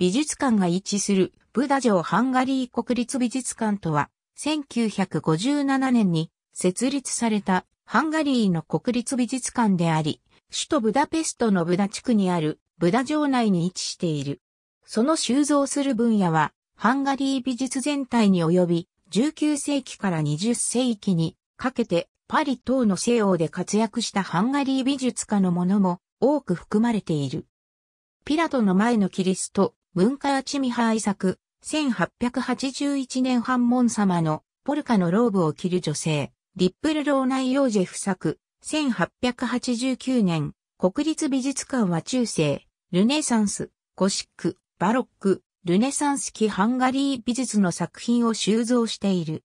美術館が位置するブダ城ハンガリー国立美術館とは、1957年に設立されたハンガリーの国立美術館であり、首都ブダペストのブダ地区にあるブダ城内に位置している。その収蔵する分野は、ハンガリー美術全体に及び、19世紀から20世紀にかけてパリ等の西欧で活躍したハンガリー美術家のものも多く含まれている。ピラトの前のキリスト、文化アチミハイ作、1881年半門様のポルカのローブを着る女性、リップルローナイヨージェフ作、1889年、国立美術館は中世、ルネサンス、ゴシック、バロック、ルネサンス期ハンガリー美術の作品を収蔵している。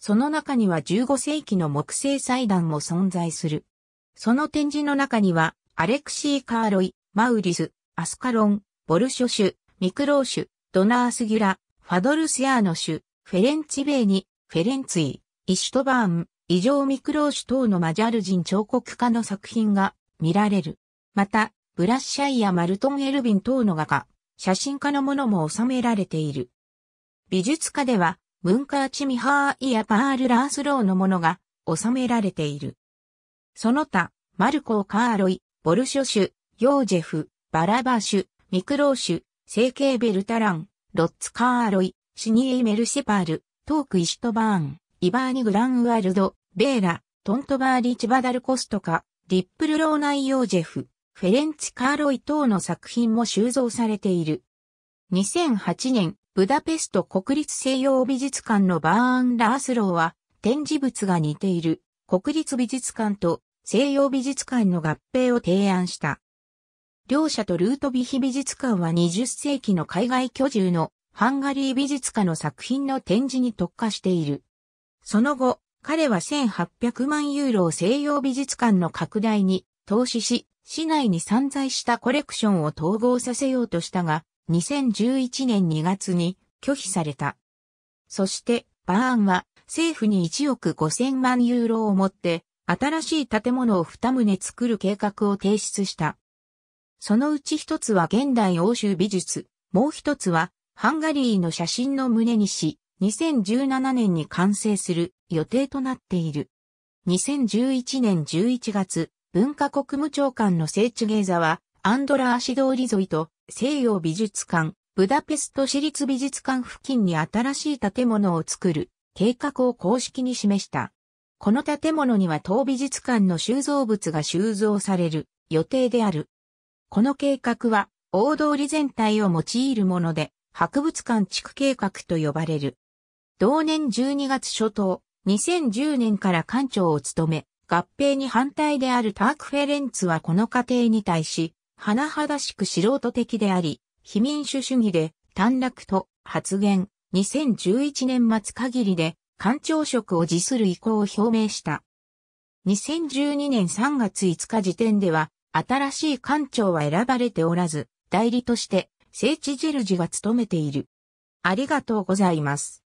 その中には15世紀の木製祭壇も存在する。その展示の中には、アレクシー・カーロイ、マウリス、アスカロン、ボルショシュ、ミクローシュ、ドナースギュラ、ファドルスヤーノシュ、フェレンチベーニ、フェレンツィ、イシュトバーン、異常ミクローシュ等のマジャル人彫刻家の作品が見られる。また、ブラッシャイやマルトン・エルビン等の画家、写真家のものも収められている。美術家では、ムンカーチミハーイやパール・ラースローのものが収められている。その他、マルコカーロイ、ボルショシュ、ヨージェフ、バラバシュ、ミクローシュ、ケ形ベルタラン、ロッツカーアロイ、シニエ・メルシパール、トーク・イシトバーン、イバーニ・グランウワルド、ベーラ、トントバーリ・チバダル・コストカ、ディップル・ローナイ・ヨージェフ、フェレンツ・カーロイ等の作品も収蔵されている。2008年、ブダペスト国立西洋美術館のバーン・ラースローは、展示物が似ている国立美術館と西洋美術館の合併を提案した。両者とルートビヒ美術館は20世紀の海外居住のハンガリー美術家の作品の展示に特化している。その後、彼は1800万ユーロを西洋美術館の拡大に投資し、市内に散在したコレクションを統合させようとしたが、2011年2月に拒否された。そして、バーンは政府に1億5000万ユーロを持って、新しい建物を2棟作る計画を提出した。そのうち一つは現代欧州美術、もう一つはハンガリーの写真の胸にし、2017年に完成する予定となっている。2011年11月、文化国務長官の聖地ゲ座ザは、アンドラーシドーリ沿いと西洋美術館、ブダペスト市立美術館付近に新しい建物を作る計画を公式に示した。この建物には当美術館の収蔵物が収蔵される予定である。この計画は大通り全体を用いるもので、博物館地区計画と呼ばれる。同年12月初頭、2010年から館長を務め、合併に反対であるタークフェレンツはこの過程に対し、甚だしく素人的であり、非民主主義で、短絡と発言、2011年末限りで、館長職を辞する意向を表明した。2012年3月5日時点では、新しい館長は選ばれておらず、代理として、聖地ジェルジが務めている。ありがとうございます。